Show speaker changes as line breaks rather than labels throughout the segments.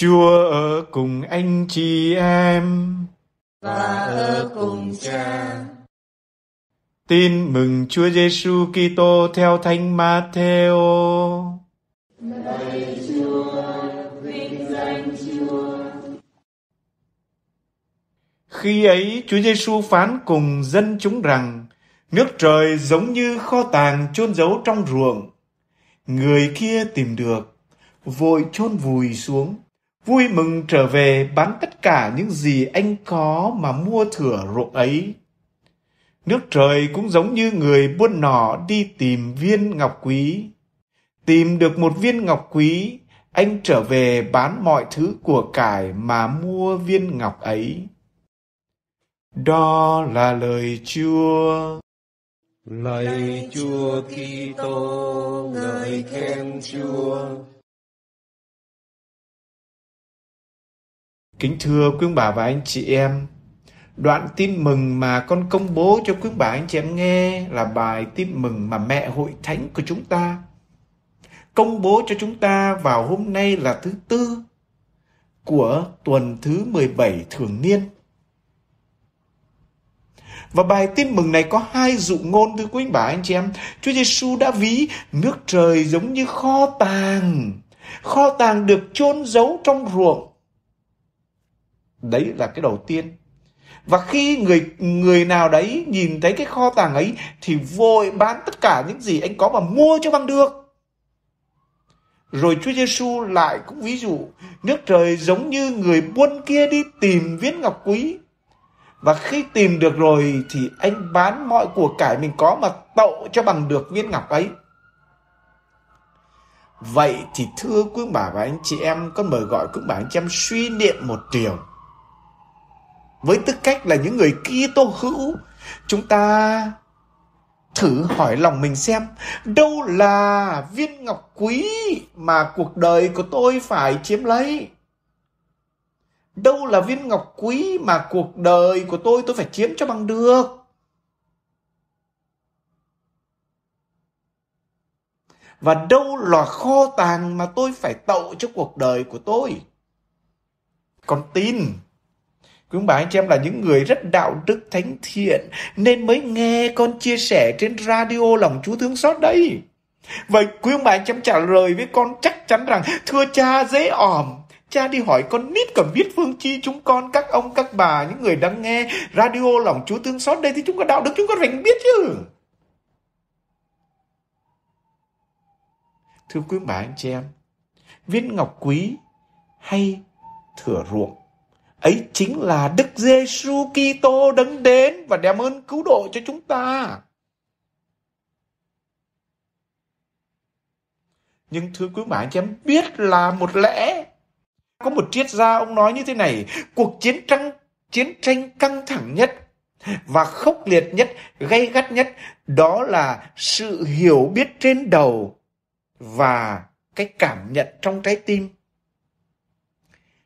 Chúa ở cùng anh chị em và ở cùng cha. Tin mừng Chúa Giêsu Kitô theo Thánh Matthew. Lạy Khi ấy Chúa Giêsu phán cùng dân chúng rằng: Nước trời giống như kho tàng chôn giấu trong ruộng. Người kia tìm được, vội chôn vùi xuống vui mừng trở về bán tất cả những gì anh có mà mua thửa ruộng ấy. Nước trời cũng giống như người buôn nỏ đi tìm viên ngọc quý. Tìm được một viên ngọc quý, anh trở về bán mọi thứ của cải mà mua viên ngọc ấy. Đó là lời Chúa. Lời Chúa Kitô, ngợi khen Chúa. Kính thưa quý bà và anh chị em, đoạn tin mừng mà con công bố cho quý bà anh chị em nghe là bài tin mừng mà mẹ hội thánh của chúng ta công bố cho chúng ta vào hôm nay là thứ tư của tuần thứ 17 thường niên. Và bài tin mừng này có hai dụ ngôn thưa quý bà anh chị em. Chúa Giêsu đã ví nước trời giống như kho tàng. Kho tàng được chôn giấu trong ruộng đấy là cái đầu tiên và khi người người nào đấy nhìn thấy cái kho tàng ấy thì vội bán tất cả những gì anh có mà mua cho bằng được rồi Chúa Giêsu lại cũng ví dụ nước trời giống như người buôn kia đi tìm viên ngọc quý và khi tìm được rồi thì anh bán mọi của cải mình có mà tậu cho bằng được viên ngọc ấy. Vậy thì thưa quý bà và anh chị em, con mời gọi quý bà anh chị em suy niệm một điều với tư cách là những người Kitô hữu, chúng ta thử hỏi lòng mình xem đâu là viên ngọc quý mà cuộc đời của tôi phải chiếm lấy đâu là viên ngọc quý mà cuộc đời của tôi tôi phải chiếm cho bằng được và đâu là kho tàng mà tôi phải tậu cho cuộc đời của tôi con tin Quý ông bà anh chị em là những người rất đạo đức thánh thiện nên mới nghe con chia sẻ trên radio lòng Chúa thương xót đây Vậy quý ông bà anh chị em trả lời với con chắc chắn rằng thưa cha dễ ỏm. Cha đi hỏi con nít còn biết phương chi chúng con, các ông, các bà, những người đang nghe radio lòng Chúa thương xót đây thì chúng con đạo đức chúng con phải biết chứ. Thưa quý ông bà anh chị em, viên ngọc quý hay thửa ruộng Ấy chính là Đức Giêsu Kitô đấng đến và đem ơn cứu độ cho chúng ta. Nhưng thưa quý bạn cho em biết là một lẽ. Có một triết gia ông nói như thế này, cuộc chiến tranh chiến tranh căng thẳng nhất và khốc liệt nhất, gay gắt nhất đó là sự hiểu biết trên đầu và cái cảm nhận trong trái tim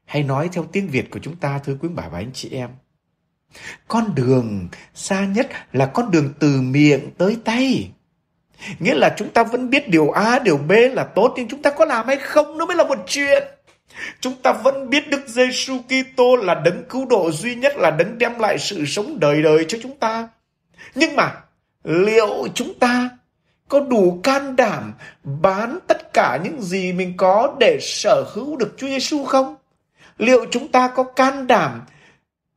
hay nói theo tiếng Việt của chúng ta thưa quý bà và anh chị em. Con đường xa nhất là con đường từ miệng tới tay. Nghĩa là chúng ta vẫn biết điều A, điều B là tốt nhưng chúng ta có làm hay không nó mới là một chuyện. Chúng ta vẫn biết Đức Giêsu Kitô là đấng cứu độ duy nhất là đấng đem lại sự sống đời đời cho chúng ta. Nhưng mà liệu chúng ta có đủ can đảm bán tất cả những gì mình có để sở hữu được Chúa Giêsu không? liệu chúng ta có can đảm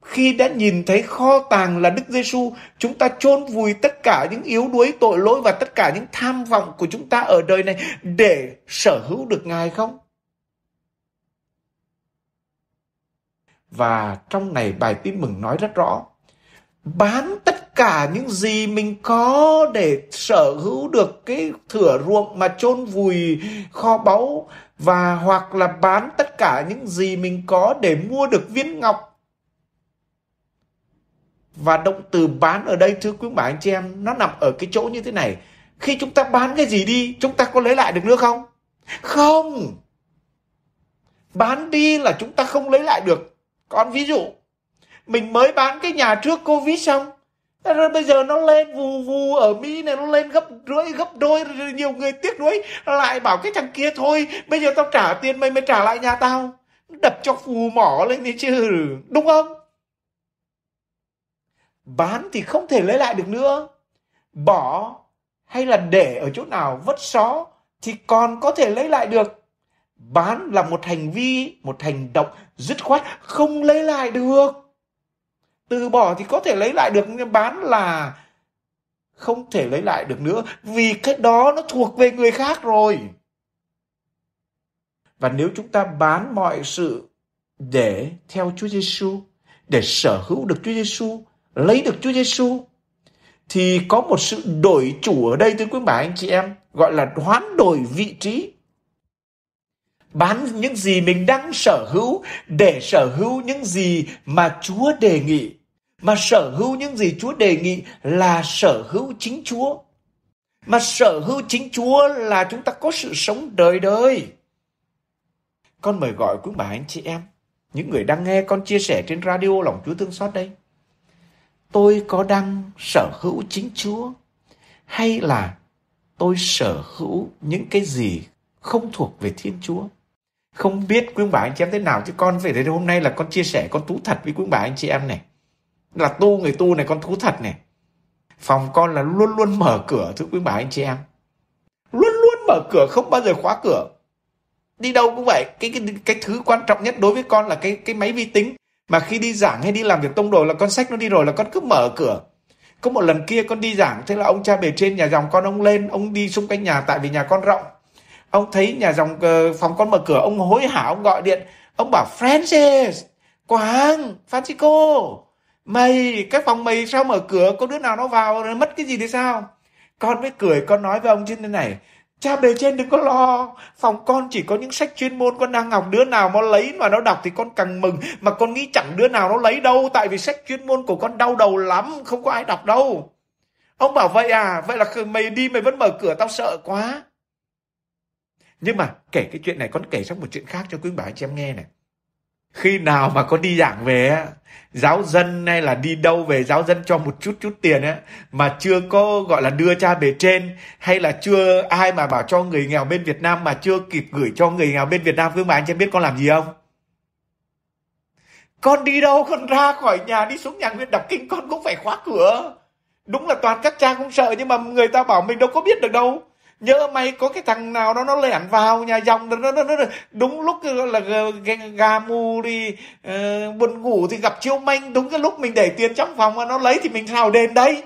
khi đã nhìn thấy kho tàng là Đức Giêsu, chúng ta chôn vùi tất cả những yếu đuối tội lỗi và tất cả những tham vọng của chúng ta ở đời này để sở hữu được Ngài không? Và trong này bài tin mừng nói rất rõ, bán tất cả những gì mình có để sở hữu được cái thửa ruộng mà chôn vùi kho báu và hoặc là bán tất cả những gì mình có để mua được viên ngọc. Và động từ bán ở đây thưa quý bà anh chị em nó nằm ở cái chỗ như thế này. Khi chúng ta bán cái gì đi chúng ta có lấy lại được nữa không? Không. Bán đi là chúng ta không lấy lại được. Còn ví dụ mình mới bán cái nhà trước Covid xong rồi bây giờ nó lên vù vù ở mỹ này nó lên gấp rưỡi gấp đôi rồi nhiều người tiếc nuối lại bảo cái thằng kia thôi bây giờ tao trả tiền mày mới trả lại nhà tao đập cho phù mỏ lên đi chứ đúng không bán thì không thể lấy lại được nữa bỏ hay là để ở chỗ nào vất xó thì còn có thể lấy lại được bán là một hành vi một hành động dứt khoát không lấy lại được từ bỏ thì có thể lấy lại được nhưng bán là không thể lấy lại được nữa vì cái đó nó thuộc về người khác rồi và nếu chúng ta bán mọi sự để theo Chúa Giêsu để sở hữu được Chúa Giêsu lấy được Chúa Giêsu thì có một sự đổi chủ ở đây tôi quý bà anh chị em gọi là hoán đổi vị trí bán những gì mình đang sở hữu để sở hữu những gì mà Chúa đề nghị mà sở hữu những gì Chúa đề nghị là sở hữu chính Chúa. Mà sở hữu chính Chúa là chúng ta có sự sống đời đời. Con mời gọi quý bà anh chị em, những người đang nghe con chia sẻ trên radio lòng Chúa thương xót đây. Tôi có đang sở hữu chính Chúa hay là tôi sở hữu những cái gì không thuộc về Thiên Chúa? Không biết quý bà anh chị em thế nào chứ con về đây hôm nay là con chia sẻ con tú thật với quý bà anh chị em này là tu người tu này con thú thật này phòng con là luôn luôn mở cửa thưa quý bà anh chị em luôn luôn mở cửa không bao giờ khóa cửa đi đâu cũng vậy cái cái cái thứ quan trọng nhất đối với con là cái cái máy vi tính mà khi đi giảng hay đi làm việc tông đồ là con sách nó đi rồi là con cứ mở cửa có một lần kia con đi giảng thế là ông cha bề trên nhà dòng con ông lên ông đi xung quanh nhà tại vì nhà con rộng ông thấy nhà dòng ờ, phòng con mở cửa ông hối hả ông gọi điện ông bảo Francis Quang Francisco mày cái phòng mày sao mở cửa có đứa nào nó vào nó mất cái gì thì sao con mới cười con nói với ông trên thế này cha bề trên đừng có lo phòng con chỉ có những sách chuyên môn con đang học đứa nào nó lấy mà nó đọc thì con càng mừng mà con nghĩ chẳng đứa nào nó lấy đâu tại vì sách chuyên môn của con đau đầu lắm không có ai đọc đâu ông bảo vậy à vậy là mày đi mày vẫn mở cửa tao sợ quá nhưng mà kể cái chuyện này con kể sang một chuyện khác cho quý bà anh chị em nghe này khi nào mà con đi giảng về giáo dân hay là đi đâu về giáo dân cho một chút chút tiền ấy, mà chưa có gọi là đưa cha về trên hay là chưa ai mà bảo cho người nghèo bên Việt Nam mà chưa kịp gửi cho người nghèo bên Việt Nam Phương mà anh chị biết con làm gì không? Con đi đâu con ra khỏi nhà đi xuống nhà nguyên đọc kinh con cũng phải khóa cửa. Đúng là toàn các cha cũng sợ nhưng mà người ta bảo mình đâu có biết được đâu nhớ mày có cái thằng nào đó nó lẻn vào nhà dòng nó, nó, nó, nó đúng lúc là gà mù đi uh, buồn ngủ thì gặp chiêu manh đúng cái lúc mình để tiền trong phòng mà nó lấy thì mình nào đền đây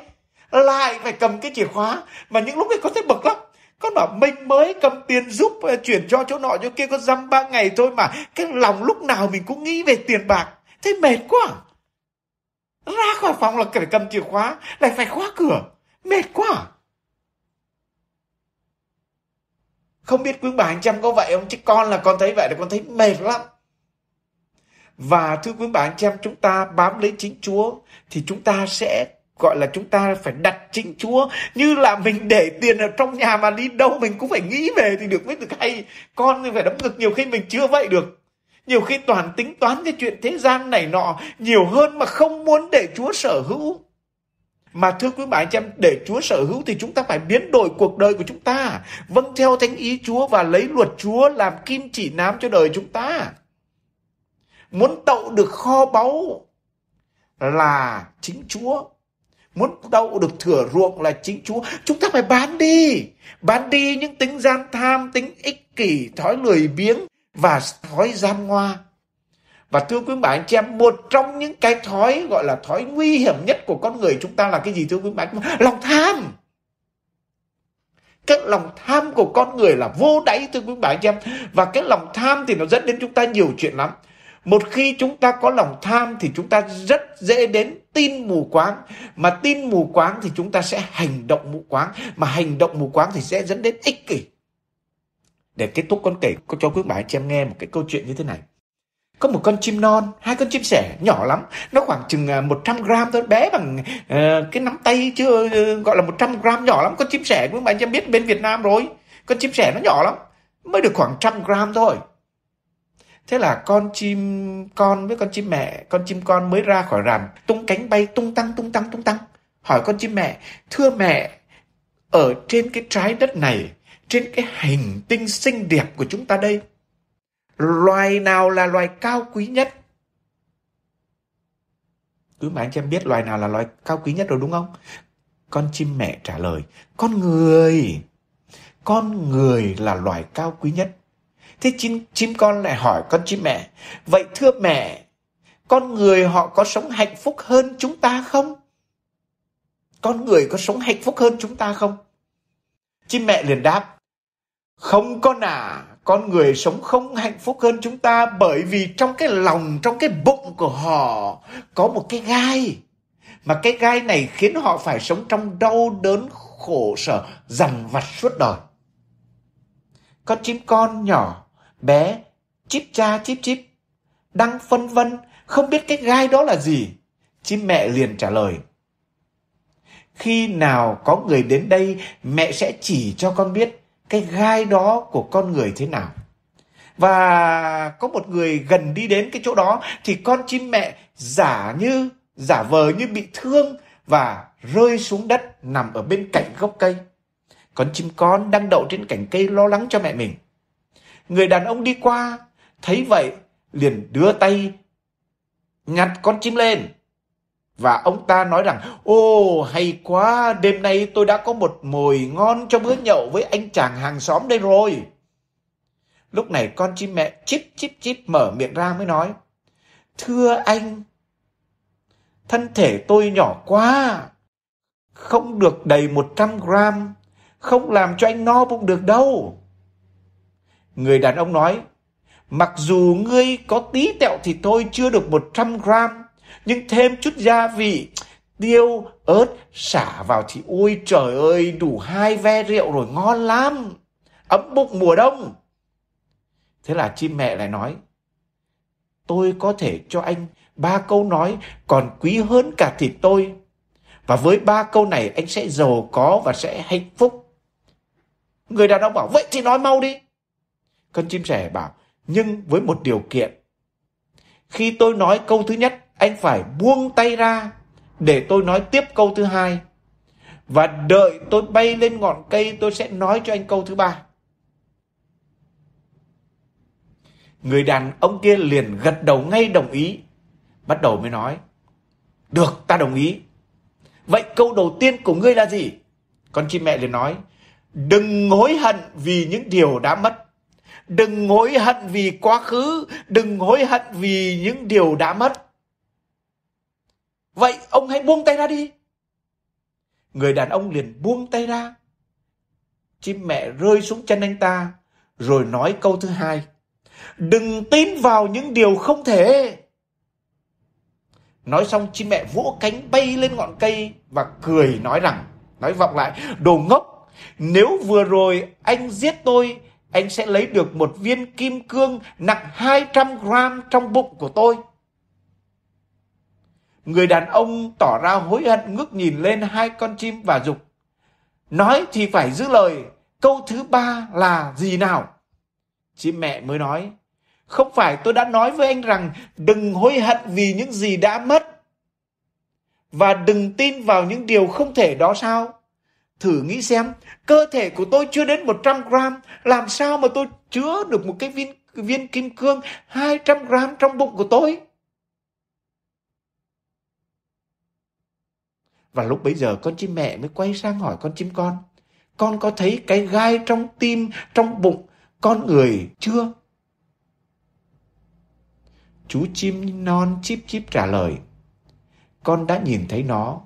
lại phải cầm cái chìa khóa mà những lúc ấy có thấy bực lắm con bảo mình mới cầm tiền giúp ờ, chuyển cho chỗ nọ chỗ kia có dăm ba ngày thôi mà cái lòng lúc nào mình cũng nghĩ về tiền bạc thế mệt quá ra khỏi phòng là phải cầm chìa khóa lại phải khóa cửa mệt quá không biết quý bà anh chăm có vậy không chứ con là con thấy vậy là con thấy mệt lắm và thưa quý bà anh chị chúng ta bám lấy chính Chúa thì chúng ta sẽ gọi là chúng ta phải đặt chính Chúa như là mình để tiền ở trong nhà mà đi đâu mình cũng phải nghĩ về thì được mới được hay con thì phải đấm ngực nhiều khi mình chưa vậy được nhiều khi toàn tính toán cái chuyện thế gian này nọ nhiều hơn mà không muốn để Chúa sở hữu mà thưa quý bạn anh em, để Chúa sở hữu thì chúng ta phải biến đổi cuộc đời của chúng ta, vâng theo thánh ý Chúa và lấy luật Chúa làm kim chỉ nám cho đời chúng ta. Muốn tậu được kho báu là chính Chúa. Muốn đậu được thừa ruộng là chính Chúa. Chúng ta phải bán đi. Bán đi những tính gian tham, tính ích kỷ, thói lười biếng và thói gian ngoa. Và thưa quý bạn, chị em, một trong những cái thói gọi là thói nguy hiểm nhất của con người chúng ta là cái gì thưa quý bạn? Lòng tham. Cái lòng tham của con người là vô đáy thưa quý bạn, chị em. Và cái lòng tham thì nó dẫn đến chúng ta nhiều chuyện lắm. Một khi chúng ta có lòng tham thì chúng ta rất dễ đến tin mù quáng. Mà tin mù quáng thì chúng ta sẽ hành động mù quáng. Mà hành động mù quáng thì sẽ dẫn đến ích kỷ. Để kết thúc con kể cho quý bạn, chị em nghe một cái câu chuyện như thế này có một con chim non hai con chim sẻ nhỏ lắm nó khoảng chừng 100 à, gram thôi bé bằng uh, cái nắm tay chưa uh, ờ, gọi là 100 gram nhỏ lắm con chim sẻ nhưng mà anh em biết bên Việt Nam rồi con chim sẻ nó nhỏ lắm mới được khoảng trăm gram thôi thế là con chim con với con chim mẹ con chim con mới ra khỏi rằm tung cánh bay tung tăng tung tăng tung tăng hỏi con chim mẹ thưa mẹ ở trên cái trái đất này trên cái hành tinh xinh đẹp của chúng ta đây loài nào là loài cao quý nhất cứ mà anh chị em biết loài nào là loài cao quý nhất rồi đúng không con chim mẹ trả lời con người con người là loài cao quý nhất thế chim chim con lại hỏi con chim mẹ vậy thưa mẹ con người họ có sống hạnh phúc hơn chúng ta không con người có sống hạnh phúc hơn chúng ta không chim mẹ liền đáp không con à con người sống không hạnh phúc hơn chúng ta bởi vì trong cái lòng trong cái bụng của họ có một cái gai mà cái gai này khiến họ phải sống trong đau đớn khổ sở dằn vặt suốt đời con chim con nhỏ bé chip cha chip chip đang phân vân không biết cái gai đó là gì chim mẹ liền trả lời khi nào có người đến đây mẹ sẽ chỉ cho con biết cái gai đó của con người thế nào và có một người gần đi đến cái chỗ đó thì con chim mẹ giả như giả vờ như bị thương và rơi xuống đất nằm ở bên cạnh gốc cây con chim con đang đậu trên cành cây lo lắng cho mẹ mình người đàn ông đi qua thấy vậy liền đưa tay nhặt con chim lên và ông ta nói rằng, ô hay quá, đêm nay tôi đã có một mồi ngon cho bữa nhậu với anh chàng hàng xóm đây rồi. Lúc này con chim mẹ chip chip chip mở miệng ra mới nói, thưa anh, thân thể tôi nhỏ quá, không được đầy 100 gram, không làm cho anh no bụng được đâu. Người đàn ông nói, mặc dù ngươi có tí tẹo thì tôi chưa được 100 gram, nhưng thêm chút gia vị tiêu ớt xả vào thì ôi trời ơi đủ hai ve rượu rồi ngon lắm ấm bụng mùa đông thế là chim mẹ lại nói tôi có thể cho anh ba câu nói còn quý hơn cả thịt tôi và với ba câu này anh sẽ giàu có và sẽ hạnh phúc người đàn ông bảo vậy thì nói mau đi con chim sẻ bảo nhưng với một điều kiện khi tôi nói câu thứ nhất anh phải buông tay ra để tôi nói tiếp câu thứ hai và đợi tôi bay lên ngọn cây tôi sẽ nói cho anh câu thứ ba người đàn ông kia liền gật đầu ngay đồng ý bắt đầu mới nói được ta đồng ý vậy câu đầu tiên của ngươi là gì con chim mẹ liền nói đừng hối hận vì những điều đã mất đừng hối hận vì quá khứ đừng hối hận vì những điều đã mất Vậy ông hãy buông tay ra đi. Người đàn ông liền buông tay ra. Chim mẹ rơi xuống chân anh ta, rồi nói câu thứ hai. Đừng tin vào những điều không thể. Nói xong chim mẹ vỗ cánh bay lên ngọn cây và cười nói rằng, nói vọng lại, đồ ngốc, nếu vừa rồi anh giết tôi, anh sẽ lấy được một viên kim cương nặng 200 gram trong bụng của tôi. Người đàn ông tỏ ra hối hận ngước nhìn lên hai con chim và dục. Nói thì phải giữ lời, câu thứ ba là gì nào? Chim mẹ mới nói, không phải tôi đã nói với anh rằng đừng hối hận vì những gì đã mất. Và đừng tin vào những điều không thể đó sao? Thử nghĩ xem, cơ thể của tôi chưa đến 100 gram, làm sao mà tôi chứa được một cái viên viên kim cương 200 gram trong bụng của tôi? Và lúc bấy giờ con chim mẹ mới quay sang hỏi con chim con. Con có thấy cái gai trong tim, trong bụng con người chưa? Chú chim non chip chip trả lời. Con đã nhìn thấy nó,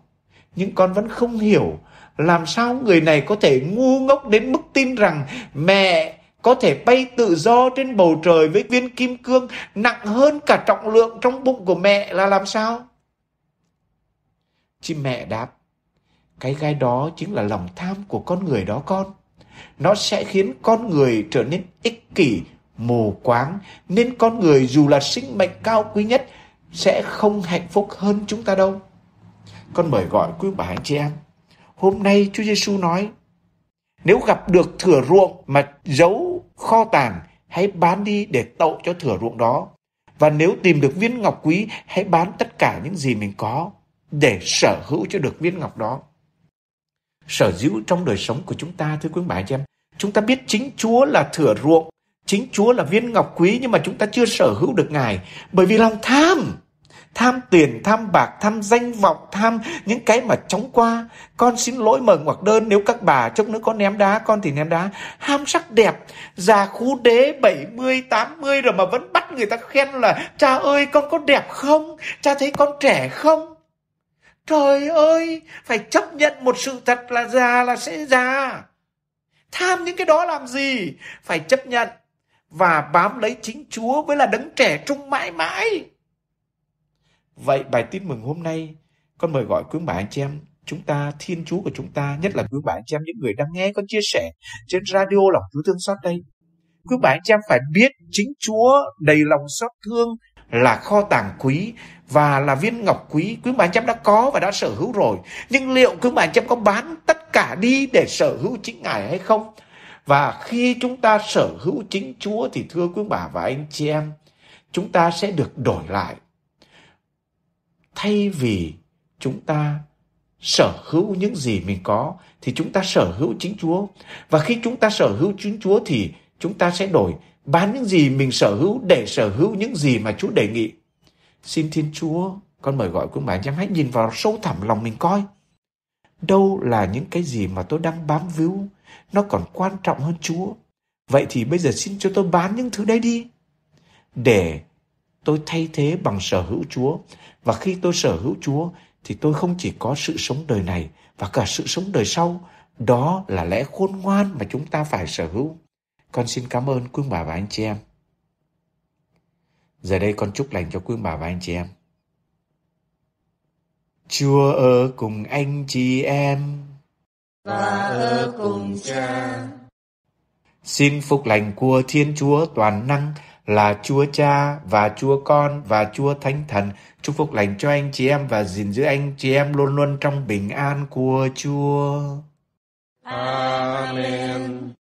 nhưng con vẫn không hiểu làm sao người này có thể ngu ngốc đến mức tin rằng mẹ có thể bay tự do trên bầu trời với viên kim cương nặng hơn cả trọng lượng trong bụng của mẹ là làm sao? chị mẹ đáp, cái gai đó chính là lòng tham của con người đó con. Nó sẽ khiến con người trở nên ích kỷ, mù quáng, nên con người dù là sinh mệnh cao quý nhất sẽ không hạnh phúc hơn chúng ta đâu. Con mời gọi quý bà anh chị em, hôm nay Chúa Giêsu nói, nếu gặp được thửa ruộng mà giấu kho tàng, hãy bán đi để tậu cho thửa ruộng đó. Và nếu tìm được viên ngọc quý, hãy bán tất cả những gì mình có để sở hữu cho được viên ngọc đó. Sở hữu trong đời sống của chúng ta thưa quý bà chị em, chúng ta biết chính Chúa là thừa ruộng, chính Chúa là viên ngọc quý nhưng mà chúng ta chưa sở hữu được Ngài bởi vì lòng tham tham tiền, tham bạc, tham danh vọng, tham những cái mà chóng qua. Con xin lỗi mời ngoặc đơn nếu các bà chốc nữa có ném đá, con thì ném đá. Ham sắc đẹp, già khú đế 70, 80 rồi mà vẫn bắt người ta khen là cha ơi con có đẹp không? Cha thấy con trẻ không? Trời ơi, phải chấp nhận một sự thật là già là sẽ già. Tham những cái đó làm gì? Phải chấp nhận và bám lấy chính Chúa với là đấng trẻ trung mãi mãi. Vậy bài tin mừng hôm nay, con mời gọi quý bạn anh chị em chúng ta, Thiên Chúa của chúng ta, nhất là quý bạn anh chị em những người đang nghe con chia sẻ trên radio lòng Chúa thương xót đây. Quý bạn anh chị em phải biết chính Chúa đầy lòng xót thương là kho tàng quý và là viên ngọc quý quý bà anh chị em đã có và đã sở hữu rồi nhưng liệu quý bà anh chị em có bán tất cả đi để sở hữu chính ngài hay không và khi chúng ta sở hữu chính chúa thì thưa quý bà và anh chị em chúng ta sẽ được đổi lại thay vì chúng ta sở hữu những gì mình có thì chúng ta sở hữu chính chúa và khi chúng ta sở hữu chính chúa thì chúng ta sẽ đổi bán những gì mình sở hữu để sở hữu những gì mà chúa đề nghị Xin Thiên Chúa, con mời gọi quý bà giám hãy nhìn vào sâu thẳm lòng mình coi. Đâu là những cái gì mà tôi đang bám víu, nó còn quan trọng hơn Chúa. Vậy thì bây giờ xin cho tôi bán những thứ đấy đi. Để tôi thay thế bằng sở hữu Chúa. Và khi tôi sở hữu Chúa, thì tôi không chỉ có sự sống đời này và cả sự sống đời sau. Đó là lẽ khôn ngoan mà chúng ta phải sở hữu. Con xin cảm ơn quý bà và anh chị em. Giờ đây con chúc lành cho quý bà và anh chị em. Chúa ở cùng anh chị em và ở cùng cha. Xin phúc lành của Thiên Chúa toàn năng là Chúa Cha và Chúa Con và Chúa Thánh Thần chúc phúc lành cho anh chị em và gìn giữ anh chị em luôn luôn trong bình an của Chúa. Amen.